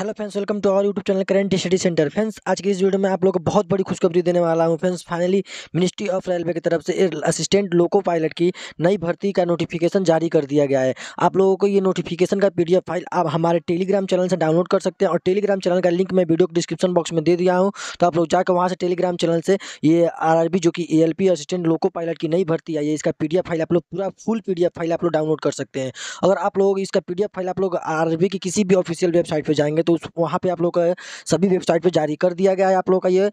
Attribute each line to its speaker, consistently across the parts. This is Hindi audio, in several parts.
Speaker 1: hello friends welcome to our YouTube channel current study centre friends आज की इस वीडियो में आप लोग को बहुत बड़ी खुशखबरी देने वाला हूं friends finally ministry of railway की तरफ से असिस्टेंट लोको पायलट की नई भर्ती का नोटिफिकेशन जारी कर दिया गया है आप लोगों को ये नोटिफिकेशन का पी फाइल आप हमारे टेलीग्राम चैनल से डाउनलोड कर सकते हैं और टेलीग्राम चैनल का लिंक मैं वीडियो डिस्क्रिप्शन बॉक्स में दे दिया हूँ तो आप लोग जाकर वहाँ से टेलीग्राम चैनल से ये आर जो कि ए असिस्टेंट लोको पायलट की नई भर्ती आई है इसका पी फाइल आप लोग पूरा फुल पी फाइल आप लोग डाउनलोड कर सकते हैं अगर आप लोग इसका पी फाइल आप लोग आर की किसी भी ऑफिशियल वेबसाइट पर जाएंगे तो उस वहाँ पर आप लोग का सभी वेबसाइट पर जारी कर दिया गया है आप लोग का ये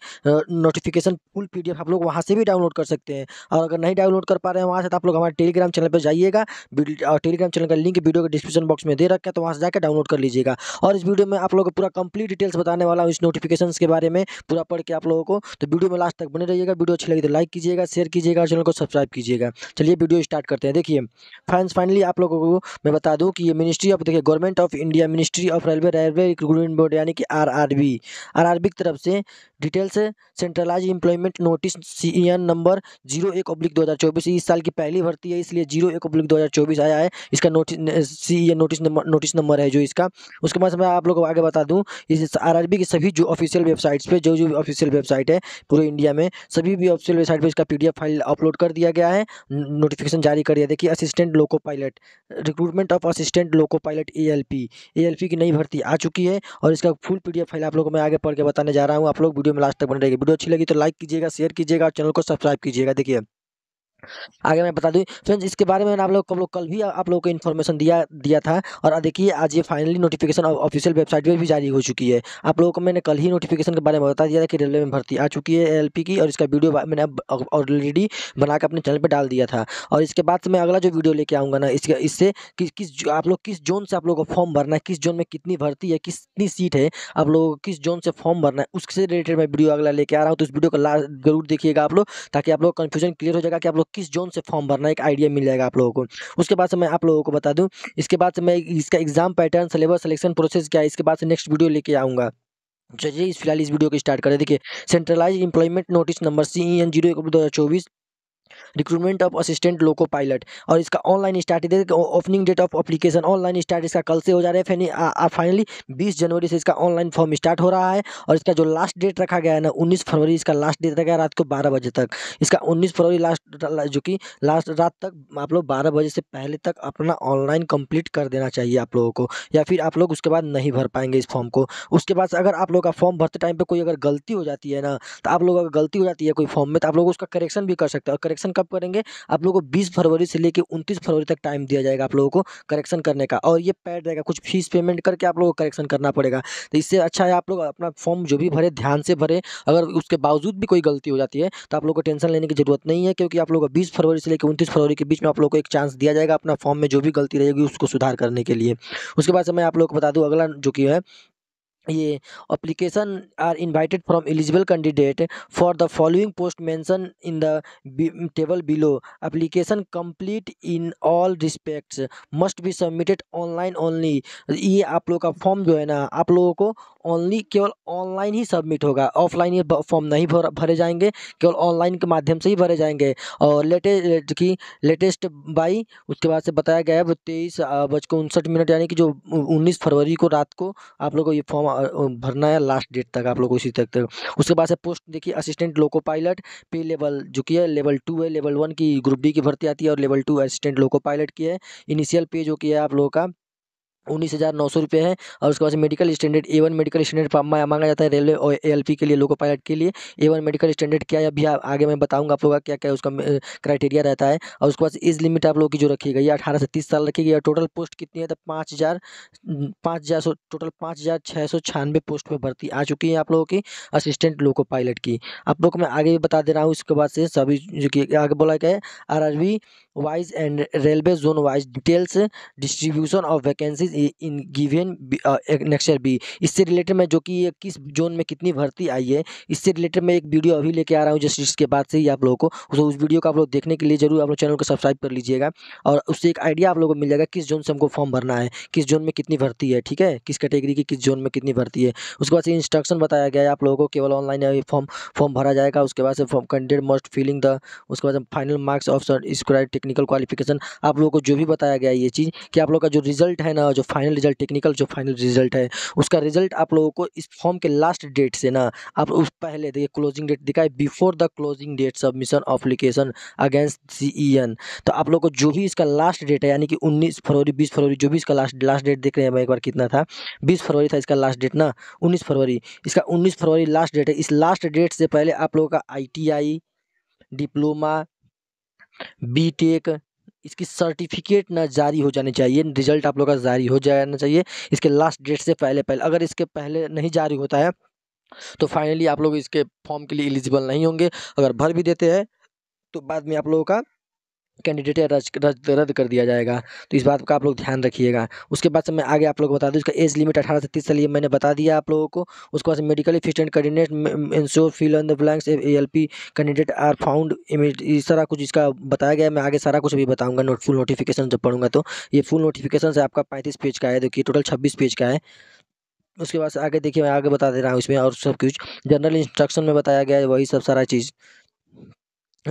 Speaker 1: नोटिफिकेशन फुल पी आप लोग वहाँ से भी डाउनलोड कर सकते हैं और अगर नहीं डाउनलोड कर पा रहे हैं वहाँ से तो आप लोग हमारे टेलीग्राम चैनल पर जाइएगा टेलीग्राम चैनल का लिंक वीडियो के डिस्क्रिप्शन बॉक्स में दे रखा है तो वहाँ से जाकर डाउनलोड कर लीजिएगा और इस वीडियो में आप लोग पूरा कंप्लीट डिटेल्स बताने वाला हूँ इस नोटिफिकेशन के बारे में पूरा पढ़ के आप लोगों को तो वीडियो में लास्ट तक बने रहिएगा वीडियो अच्छी लगी तो लाइक कीजिएगा शेयर कीजिएगा और चैनल को सब्सक्राइब कीजिएगा चलिए वीडियो स्टार्ट करते हैं देखिए फ्रेंड्स फाइनली आप लोगों को मैं बता दूँ कि ये मिनिस्ट्री ऑफ देखिए government of India ministry of railway railway recruitment board यानी कि आरआरबी आरआरबी की तरफ से details centralise employment notice C N number zero एक पब्लिक दो हज़ार चौबीस इस साल की पहली भर्ती है इसलिए जीरो एक पब्लिक दो हज़ार चौबीस आया है इसका notice C N notice number notice number है जो इसका उसके बाद मैं आप लोग को आगे बता दूँ इस आर की सभी जो ऑफिशियल वेबसाइट्स पर जो जो ऑफिशियल वेबसाइट है पूरे इंडिया में सभी भी ऑफिशियल वेबसाइट पर इसका पी फाइल अपलोड कर दिया गया है नोटिफिकेशन जारी कर दिया देखिए assistant loco pilot recruitment of assistant loco pilot A L P की नई भर्ती आ चुकी है हैं और इसका फुल पी फाइल आप लोग मैं आगे पढ़ के बताने जा रहा हूँ आप लोग वीडियो में लास्ट तक बने रहेगी वीडियो अच्छी लगी तो लाइक कीजिएगा शेयर कीजिएगा और चैनल को सब्सक्राइब कीजिएगा देखिए आगे मैं बता दूँ फ्रेंड्स इसके बारे में आप लोग हम लोग कल भी आप लोगों को इन्फॉर्मेशन दिया दिया था और देखिए आज ये फाइनली नोटिफिकेशन ऑफिशियल वेबसाइट पर भी जारी हो चुकी है आप लोगों को मैंने कल ही नोटिफिकेशन के बारे में बता दिया था कि रेलवे में भर्ती आ चुकी है एल की और इसका वीडियो मैंने ऑलरेडी बनाकर अपने चैनल पर डाल दिया था और इसके बाद मैं अगला जो वीडियो लेके आऊँगा ना इसके इससे किस किस आप लोग किस जोन से आप लोगों को फॉर्म भरना है किस जोन में कितनी भर्ती है कितनी सीट है आप लोगों को किस जोन से फॉर्म भरना है उससे रिलेटेड मैं वीडियो अगला लेके आ रहा हूँ तो इस वीडियो को लास्ट जरूर देखिएगा आप लोग ताकि आप लोग कन्फ्यूजन क्लियर हो जाएगा कि आप लोग किस जोन से फॉर्म भरना एक आइडिया मिल जाएगा आप लोगों को उसके बाद से मैं आप लोगों को बता दूँ इसके बाद से मैं इसका exam pattern syllabus selection process क्या है इसके बाद से नेक्स्ट वीडियो लेके आऊँगा चलिए इस फिलहाल इस वीडियो को स्टार्ट करें देखिए centralise employment notice number C N zero दो हज़ार चौबीस recruitment of assistant loco pilot और इसका ऑनलाइन स्टार्ट दे opening date of application online start इसका कल से हो जा रहा है फाइनली बीस जनवरी से इसका ऑनलाइन फॉर्म स्टार्ट हो रहा है और इसका जो लास्ट डेट रखा गया है ना उन्नीस फरवरी इसका लास्ट डेट रखा गया रात को बारह बजे तक इसका उन्नीस फरवरी लास्ट जो कि लास्ट रात तक आप लोग बारह बजे से पहले तक अपना ऑनलाइन कंप्लीट कर देना चाहिए आप लोगों को या फिर आप लोग उसके बाद नहीं भर पाएंगे इस फॉर्म को उसके बाद अगर आप लोग का फॉर्म भरते टाइम पर कोई अगर गलती हो जाती है ना तो आप लोग अगर गलती हो जाती है कोई फॉर्म में तो आप लोग उसका करेक्शन भी कर सकते हैं और करेक्शन कब करेंगे आप लोगों को बीस फरवरी से लेकर उनतीस फरवरी तक टाइम दिया जाएगा आप लोगों को करेक्शन करने का और ये पैड रहेगा कुछ फीस पेमेंट करके आप लोगों को करेक्शन करना पड़ेगा तो इससे अच्छा है आप लोग अपना फॉर्म जो भी भरे ध्यान से भरे अगर उसके बावजूद भी कोई गलती हो जाती है तो आप लोग को टेंशन लेने की जरूरत नहीं है क्योंकि आप लोगों को बीस फरवरी से लेकर उनतीस फरवरी के बीच में आप लोग को एक चांस दिया जाएगा अपना फॉर्म में जो भी गलती रहेगी उसको सुधार करने के लिए उसके बाद से मैं आप लोग को बता दूँ अगला जो कि है ये application are invited from eligible candidate for the following post mentioned in the table below application complete in all respects must be submitted online only ये आप लोगों का फॉर्म जो है ना आप लोगों को ऑनली केवल ऑनलाइन ही सबमिट होगा ऑफलाइन ये फॉर्म नहीं भर भरे जाएंगे केवल ऑनलाइन के माध्यम से ही भरे जाएंगे और लेटेस्ट की लेटेस्ट बाई उसके बाद से बताया गया है वो तेईस को उनसठ मिनट यानी कि जो उन्नीस फरवरी को रात को आप लोगों को ये फॉर्म भरना है लास्ट डेट तक आप लोग को इसी तक तक उसके बाद से पोस्ट देखिए assistant loco pilot pay level जो कि है लेवल टू है लेवल वन की ग्रुप डी की भर्ती आती है और level two assistant loco pilot की है इनिशियल पे जो कि है आप लोगों का उन्नीस हज़ार नौ सौ रुपये है और उसके बाद medical standard A one medical standard मांगा जाता है रेलवे और पी के लिए लोको पायलट के लिए ए वन मेडिकल स्टैंडर्ड क्या है अभी आगे मैं बताऊंगा आप लोग का क्या क्या उसका क्राइटेरिया रहता है और उसके बाद एज लिमिट आप लोग की जो रखी गई है अठारह से तीस साल रखी गई है टोटल पोस्ट कितनी है तो पाँच हज़ार पाँच हज़ार सौ टोटल पाँच हज़ार छः सौ छियानवे पोस्ट पर भर्ती आ चुकी है आप लोगों की असिस्टेंट लोको पायलट की आप लोग को मैं आगे भी बता दे रहा हूँ इसके बाद से सभी जो कि आगे बोला गया है R R wise and railway zone wise details distribution of vacancies in given next be इससे रिलेटेड मैं जो कि ये किस जोन में कितनी भर्ती आई है इससे रिलेटेड मैं एक वीडियो अभी लेके आ रहा हूँ जस्ट इसके बाद से ही आप लोगों को तो उस वीडियो को आप लोग देखने के लिए जरूर आप लोग चैनल को सब्सक्राइब कर लीजिएगा और उससे एक आइडिया आप लोगों को मिल जाएगा किस जोन से हमको फॉर्म भरना है किस जोन में कितनी भर्ती है ठीक है किस कैटेगरी की किस जोन में कितनी भर्ती है उसके बाद से इंस्ट्रक्शन बताया गया है आप लोगों को केवल ऑनलाइन फॉर्म फॉर्म भरा जाएगा उसके बाद से form candidate must filling the उसके बाद final marks of square technical qualification आप लोगों को जो भी बताया गया ये चीज़ कि आप लोग का जो रिजल्ट है ना जो फाइनल रिजल्ट टेक्निकल जो फाइनल रिजल्ट है उसका रिजल्ट आप लोगों को इस फॉर्म के लास्ट डेट से ना आप उस पहले देखिए क्लोजिंग डेट दिखाए before the closing date submission application against C तो आप लोग को जो भी इसका लास्ट डेट है यानी कि उन्नीस फरवरी बीस फरवरी जो भी इसका लास्ट लास्ट डेट देख रहे हैं एक बार कितना था बीस फरवरी था इसका लास्ट डेट ना उन्नीस फरवरी इसका उन्नीस फरवरी लास्ट डेट है इस लास्ट डेट से पहले आप लोगों का आई डिप्लोमा बी टेक इसकी सर्टिफिकेट ना जारी हो जानी चाहिए रिजल्ट आप लोग का जारी हो जाना चाहिए इसके लास्ट डेट से पहले पहले अगर इसके पहले नहीं जारी होता है तो फाइनली आप लोग इसके फॉर्म के लिए एलिजिबल नहीं होंगे अगर भर भी देते हैं तो बाद में आप लोगों का कैंडिडेट रद्द रद्द कर दिया जाएगा तो इस बात का आप लोग ध्यान रखिएगा उसके बाद से मैं आगे आप लोग बता दूँ इसका एज लिमिट अठारह से तीस साल ये मैंने बता दिया आप लोगों को उसके बाद medical assistant candidate ensure fill on the blanks L P candidate are found इस सारा कुछ इसका बताया गया मैं आगे सारा कुछ अभी बताऊँगा नोट फुल नोटिफिकेशन जब पढ़ूंगा तो ये फुल नोटिफिकेशन से आपका पैंतीस पेज का है देखिए टोटल छब्बीस पेज का है उसके बाद आगे देखिए मैं आगे बता दे रहा हूँ इसमें और सब कुछ जनरल इंस्ट्रक्शन में बताया गया है वही सब सारा चीज़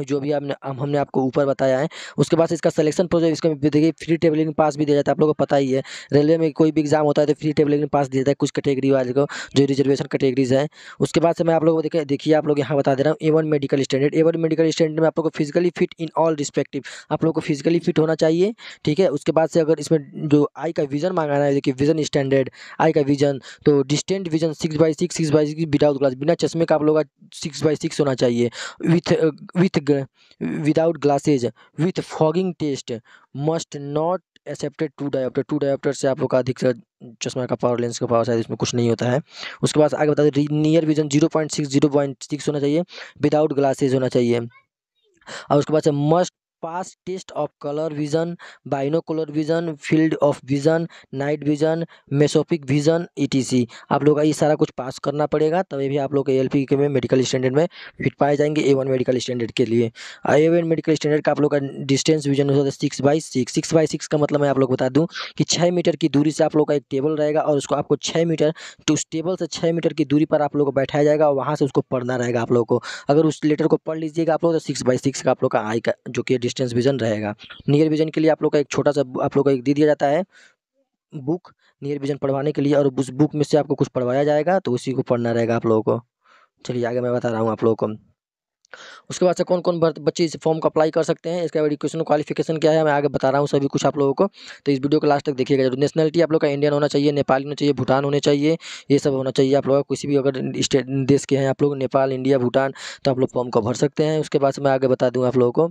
Speaker 1: जो भी आपने हम हमने आपको ऊपर बताया है उसके बाद इसका सिलेक्शन प्रोसेस इसका देखिए फ्री टेबलिंग पास भी दिया जाता है आप लोगों को पता ही है रेलवे में कोई भी एग्जाम होता है तो फ्री टेबलिंग पास दिया जाता है कुछ कैटेगरी वाले को जो रिजर्वेशन कैटेगरीज है उसके बाद से मैं आप लोगों को देखिए देखिए आप लोग यहाँ बता दे रहा हूँ A one medical standard A one medical standard में आप लोग को physically fit in all respective आप लोग को फिजिकली फिट होना चाहिए ठीक है उसके बाद से अगर इसमें जो आई का विजन मांगाना है देखिए विजन स्टैंडर्ड आई का विजन तो distant vision six by six six by six without glass बिना चश्मे का आप लोग का सिक्स बाई सिक्स होना चाहिए with with without glasses with fogging test must not accepted two dioptre two dioptre से आप लोग का अधिक चश्मा का पावर लेंस का पावर शायद इसमें कुछ नहीं होता है उसके बाद आगे बता दें near vision zero point six zero point six होना चाहिए विदाउट ग्लासेज होना चाहिए और उसके बाद must pass test of colour vision binocular vision field of vision night vision mesopic vision etc आप लोग का ये सारा कुछ पास करना पड़ेगा तभी भी आप लोग एल पी के में मेडिकल स्टैंडर्ड में फिट पाए जाएंगे ए वन मेडिकल स्टैंडर्ड के लिए ए वन मेडिकल स्टैंडर्ड का आप लोग का डिस्टेंस विजन होता है six by six six by six का मतलब मैं आप लोग बता दूँ कि छः मीटर की दूरी से आप लोग का एक टेबल रहेगा और उसको आपको छः मीटर तो उस टेबल से छः मीटर की दूरी पर आप लोग को बैठाया जाएगा और वहाँ से उसको पढ़ना रहेगा आप लोग को अगर उस लेटर को पढ़ लीजिएगा आप लोग तो सिक्स बाई सिक्स का आप लोग का आई का जो कि डिस्टेंस विजन रहेगा नियर विजन के लिए आप लोग का एक छोटा सा आप लोग का एक दे दिया जाता है बुक नियर विजन पढ़वाने के लिए और उस बुक में से आपको कुछ पढ़वाया जाएगा तो उसी को पढ़ना रहेगा आप लोगों को चलिए आगे मैं बता रहा हूँ आप लोगों को उसके बाद से कौन कौन बच्चे इस फॉर्म को अप्लाई कर सकते हैं इसका एजुकेशन क्वालिफिकेशन क्या है मैं आगे बता रहा हूँ सभी कुछ आप लोगों को तो इस वीडियो को लास्ट तक देखिएगा जरूर नेशनलिटी आप लोग का इंडियन होना चाहिए नेपाली होना चाहिए भूटान होने चाहिए ये सब होना चाहिए आप लोग किसी भी अगर स्टेट देश के हैं आप लोग नेपाल इंडिया भूटान तो आप लोग फॉर्म को भर सकते हैं उसके बाद से मैं आगे बता दूँ आप लोगों को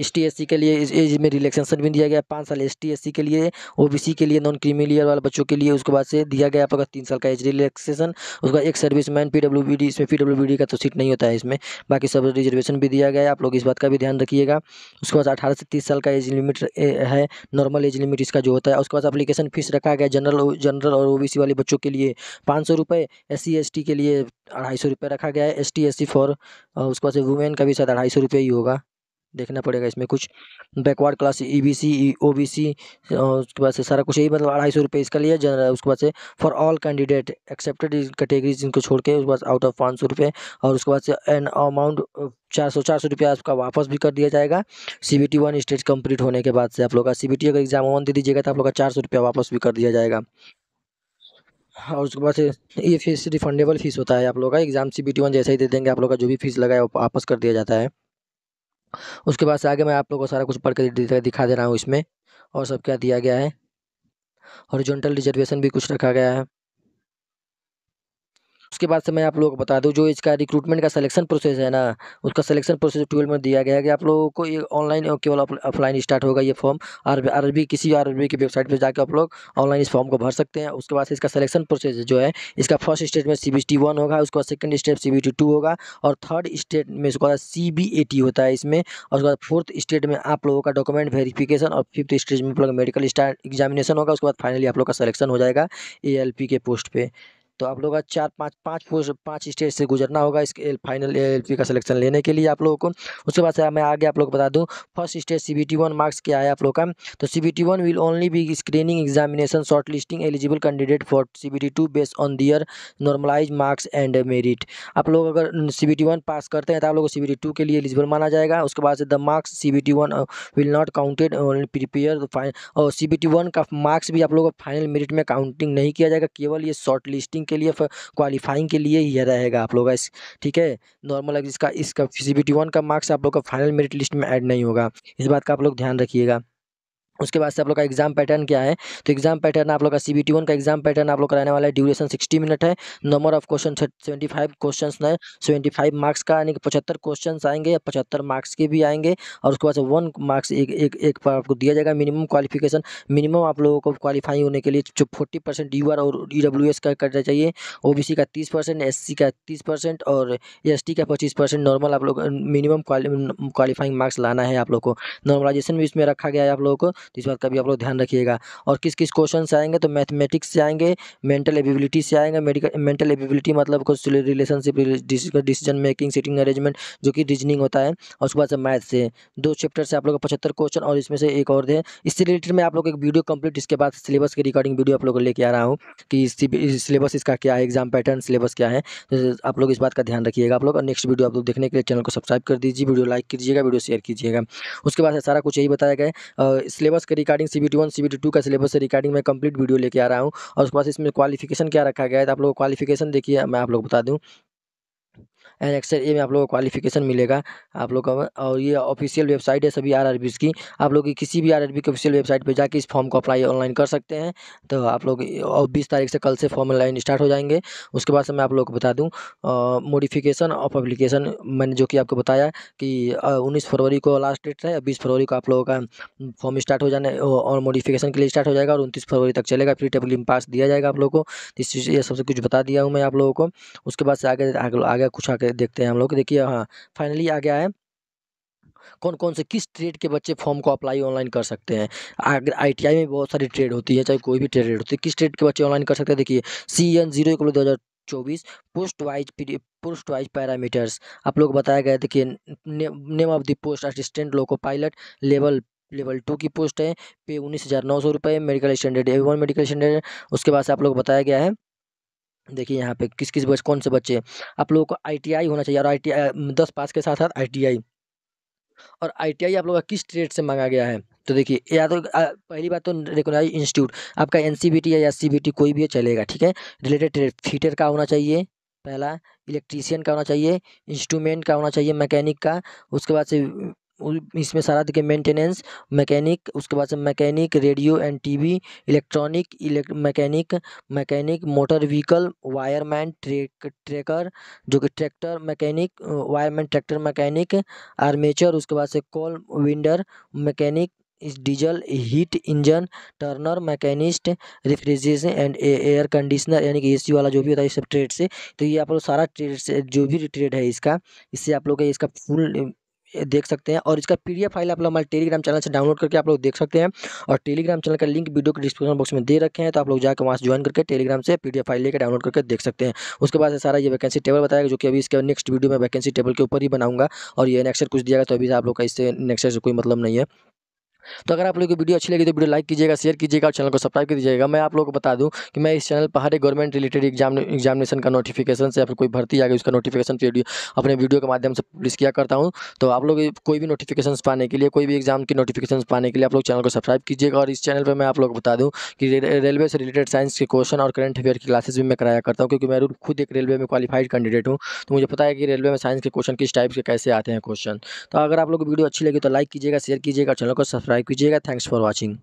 Speaker 1: एस टी के लिए एज में रिलेक्सेशन भी दिया गया पाँच साल एस टी के लिए ओबीसी के लिए नॉन क्रीमिलियर वाले बच्चों के लिए उसके बाद से दिया गया आपका तीन साल का एज रिलेक्सेशन उसका एक service man P W D इसमें पी डब्ल्यू डी का तो सीट नहीं होता है इसमें बाकी सब रिजर्वेशन भी दिया गया आप लोग इस बात का भी ध्यान रखिएगा उसके बाद अठारह से तीस साल का एज लिमिट है नॉर्मल एज लिमिट इसका जो होता है उसके बाद अपलीकेशन फीस रखा गया जनरल जनरल और सी वाले बच्चों के लिए पाँच सौ रुपये एस सी के लिए अढ़ाई सौ रुपये रखा गया है एस टी फॉर उसके बाद वुमेन का भी शायद अढ़ाई सौ रुपये ही होगा देखना पड़ेगा इसमें कुछ backward class E B C O B C उसके बाद से सारा कुछ यही मतलब अढ़ाई सौ रुपये इसका लिया जा उसके बाद से for all candidate excepted categories इनको छोड़ के उसके बाद आउट ऑफ पाँच सौ रुपये और उसके बाद से एन अमाउंट चार सौ चार सौ रुपया आपका वापस भी कर दिया जाएगा C B T one stage complete होने के बाद से आप लोग का सी बी टी अगर एग्जाम वन दे दीजिएगा तो आप लोग का चार सौ रुपया वापस भी कर दिया जाएगा और उसके बाद से ये फीस रिफंडेबल फीस होता है आप लोग का exam C B T one जैसे ही दे देंगे आप लोग का जो भी फीस लगा है वो वापस कर दिया जाता है उसके बाद से आगे मैं आप लोगों को सारा कुछ पढ़ के दिखा दे रहा हूँ इसमें और सब क्या दिया गया है हॉरिजॉन्टल रिजर्वेशन भी कुछ रखा गया है उसके बाद से मैं आप लोगों को बता दूँ जो इसका रिक्रूटमेंट का सिलेक्शन प्रोसेस है ना उसका सिलेक्शन प्रोसेस ट्वेल्व में दिया गया है कि आप लोगों को ये ऑनलाइन केवल ऑफलाइन स्टार्ट होगा ये फॉर्म आर आरबी किसी आरबी की वेबसाइट पर जाकर आप लोग ऑनलाइन इस फॉर्म को भर सकते हैं उसके बाद इसका सिलेक्शन प्रोसेस जो है इसका फर्स्ट स्टेज में सी बी टी वन होगा उसके बाद second state C B T two होगा और थर्ड स्टेट में उसके बाद सी बी ए टी होता है इसमें और उसके बाद फोर्थ स्टेट में आप लोगों का डॉक्यूमेंट वेरीफिकेशन और फिफ्थ स्टेज में आप लोग मेडिकल स्टार्ट एग्जामिनेशन होगा उसके बाद फाइनली आप लोग का सिलेक्शन हो जाएगा ए एल पी के पोस्ट पर तो आप लोगों का चार पाँच पाँच पाँच स्टेज से गुजरना होगा इसके फाइनल फाइनल एल का सिलेक्शन लेने के लिए आप लोगों को उसके बाद मैं आगे आप लोग को बता दूँ first stage C B marks क्या है आप लोग का तो C B will only be screening examination short listing eligible candidate for C B based on their normalise marks and merit आप लोग अगर सी बी पास करते हैं तो आप लोग को सी बी के लिए एलिजिबल माना जाएगा उसके बाद से the marks C B will not counted only prepare और सी बी का मार्क्स भी आप लोग फाइनल मेरिट में काउंटिंग नहीं किया जाएगा केवल ये शॉर्ट लिस्टिंग कोचिंग के लिए क्वालिफाइंग के लिए ही रहेगा आप लोग इस ठीक है नॉर्मल इसका इसका सी बी टी वन का मार्क्स आप लोग का फाइनल मेरिट लिस्ट में ऐड नहीं होगा इस बात का आप लोग ध्यान रखिएगा उसके बाद से आप लोग का एग्जाम पैटर्न क्या है तो एग्जाम पैटर्न आप लोग का सी बी टी वन का एग्जाम पैटर्न आप लोग का रहने वाला है ड्यूरेशन सिक्सटी मिनट है number of question seventy five question है सेवेंटी फाइव मार्क्स का यानी कि पचहत्तर क्वेश्चन आएंगे पचहत्तर मार्क्स के भी आएंगे और उसके बाद से वन मार्क्स एक एक एक पर आपको दिया जाएगा मिनिमम क्वालिफिकेशन मिनिमम आप लोगों को क्वालिफाई होने के लिए जो फोर्टी परसेंट यू और ई डब्ल्यू एस का करना चाहिए ओ बी सी का तीस परसेंट एस सी का तीस परसेंट और एस टी का पच्चीस परसेंट नॉर्मल आप लोग मिनिमम क्वालिफाइंग मार्क्स लाना है आप लोग को नॉर्मलाइजेशन भी इसमें रखा गया है आप लोगों को तो इस बात का भी आप लोग ध्यान रखिएगा और किस किस क्वेश्चन से आएंगे तो मैथमेटिक्स से आएंगे मेंटल एबिलिटी से आएंगे मेडिकल मेंटल एबिलिटी मतलब कुछ relationship decision making seating arrangement जो कि रीजनिंग होता है और उसके बाद से मैथ से दो चैप्टर से आप लोग का पचहत्तर क्वेश्चन और इसमें से एक और दें इससे रिलेटेड मैं आप लोग एक वीडियो कंप्लीट इसके बाद सिलेबस के रिकॉर्डिंग वीडियो आप लोग लेके आ रहा हूँ कि सिलेबस इसका क्या है एग्जाम पैटर्न सिलेबस क्या है तो आप लोग इस बात का ध्यान रखिएगा आप लोग और नेक्स्ट वीडियो आप लोग देखने के लिए चैनल को सब्सक्राइब कर दीजिए वीडियो लाइक कीजिएगा वीडियो शेयर कीजिएगा उसके बाद सारा कुछ यही बताया गया है सिलेबस सिलेबस के regarding C B T one C B T two का सिलेबस से रिगार्डिंग मैं कंप्लीट वीडियो लेके आ रहा हूँ और उसके बाद इसमें क्वालिफिकेशन क्या रखा गया है तो आप लोग क्वालिफिकेशन देखिए मैं आप लोग बता दूँ एन एक्सेल ए में आप लोग को क्वालिफिकेशन मिलेगा आप लोग का और ये ऑफिशियल वेबसाइट है सभी आर की आप लोग किसी भी आर की ऑफिशियल वेबसाइट पर जाकर इस फॉर्म को अप्लाई ऑनलाइन कर सकते हैं तो आप लोग और बीस तारीख से कल से फॉर्म ऑनलाइन स्टार्ट हो जाएंगे उसके बाद से मैं आप लोग को बता दूँ मोडिफिकेशन ऑफ अप्लीकेशन मैंने जो कि आपको बताया कि उन्नीस फरवरी को लास्ट डेट है बीस फरवरी को आप लोगों का फॉर्म स्टार्ट हो जाने और मोडिफिकेशन के लिए स्टार्ट हो जाएगा और उनतीस फरवरी तक चलेगा फ्री टेबल पास दिया जाएगा आप लोगों को इस ये सबसे कुछ बता दिया हूँ मैं आप लोगों को उसके बाद से आगे आगे, आगे कुछ आगे के देखते हैं हम लोग देखिए हाँ फाइनली आ गया है कौन कौन से किस ट्रेड के बच्चे फॉर्म को अप्लाई ऑनलाइन कर सकते हैं अगर आईटीआई में बहुत सारी ट्रेड होती है चाहे कोई भी ट्रेड होती है किस ट्रेड के बच्चे ऑनलाइन कर सकते हैं देखिए सी एन जीरो दो हज़ार चौबीस post wise post wise parameters आप लोग बताया गया देखिए name of the post assistant loco pilot level level two की पोस्ट है पे उन्नीस हज़ार नौ सौ रुपये medical standard A one medical standard उसके बाद से आप लोग बताया गया है देखिए यहाँ पे किस किस बच्चे कौन से बच्चे आप लोगों को आईटीआई होना चाहिए और आईटीआई दस पास के साथ साथ आईटीआई और आईटीआई आप लोगों का किस ट्रेड से मांगा गया है तो देखिए या तो पहली बात तो रिकोनाइज इंस्टीट्यूट आपका एन या सी कोई भी चलेगा ठीक है रिलेटेड ट्रेड थीटर का होना चाहिए पहला इलेक्ट्रीशियन का होना चाहिए इंस्ट्रूमेंट का होना चाहिए मैकेनिक का उसके बाद से इसमें सारा देखिए मेंटेनेंस मैकेनिक उसके बाद से mechanic radio and TV electronic mechanic mechanic motor vehicle wireman ट्रेक ट्रेकर जो कि tractor mechanic wireman tractor mechanic armature उसके बाद से कॉल विंडर मैकेनिक इस diesel heat engine turner machinist refrigeration and air conditioner यानी कि एसी वाला जो भी होता है ये सब ट्रेड से तो ये आप लोग सारा ट्रेड से जो भी ट्रेड है इसका इससे आप लोग का इसका फुल देख सकते हैं और इसका पी फाइल आप लोग हमारे टेलीग्राम चैनल से डाउनलोड करके आप लोग देख सकते हैं और टेलीग्राम चैनल का लिंक वीडियो के डिस्क्रिप्शन बॉक्स में दे रखे हैं तो आप लोग जाकर वहाँ से ज्वाइन करके टेलीग्राम से पी फाइल लेकर डाउनलोड करके देख सकते हैं उसके बाद सारा ये वैकेंसी टेबल बताएगा जो कि अभी इसके नेक्स्ट वीडियो में वैकेंसी टेबल के ऊपर ही बनाऊंगा और ये नेक्स्ट कुछ दिया तो अभी आप लोग का इससे नेक्स्ट कोई मतलब नहीं है तो अगर आप लोगों को वीडियो अच्छी लगी तो वीडियो लाइक कीजिएगा शेयर कीजिएगा और चैनल को सब्सक्राइब कर दीजिएगा मैं आप लोगों को बता दूं कि मैं इस चैनल पर हर एक गवर्नमेंट रिलेटेड एग्जाम एग्जामिनेशन का नोटिफिकेशन से या फिर कोई भर्ती आ गई उसका नोटिफिकेशन वीडियो अपने वीडियो के माध्यम से पब्लिश किया करता हूँ तो आप लोग कोई भी नोटिफिकेशन पाने के लिए कोई भी एग्जाम की नोटिफिकेशन पाने के लिए आप लोग चैनल को सब्सक्राइब कीजिएगा और इस चैनल पर मैं आप लोग को बता दूँ कि रेलवे से रिलेटेड साइंस के क्वेश्चन और करंट अफेयर की क्लासेस भी मैं कराया करता हूँ क्योंकि मैं खुद एक रेलवे में क्वालिफाइड कैंडिडेट हूँ तो मुझे पता है कि रेलवे में साइंस के क्वेश्चन किस टाइप के कैसे आते हैं क्वेश्चन तो अगर आप लोग वीडियो अच्छी लगी तो लाइक कीजिएगा शेयर कीजिएगा चैनल को सब्सक्राइब सब्सक्राइब कीजिएगा थैंक्स फॉर वॉचिंग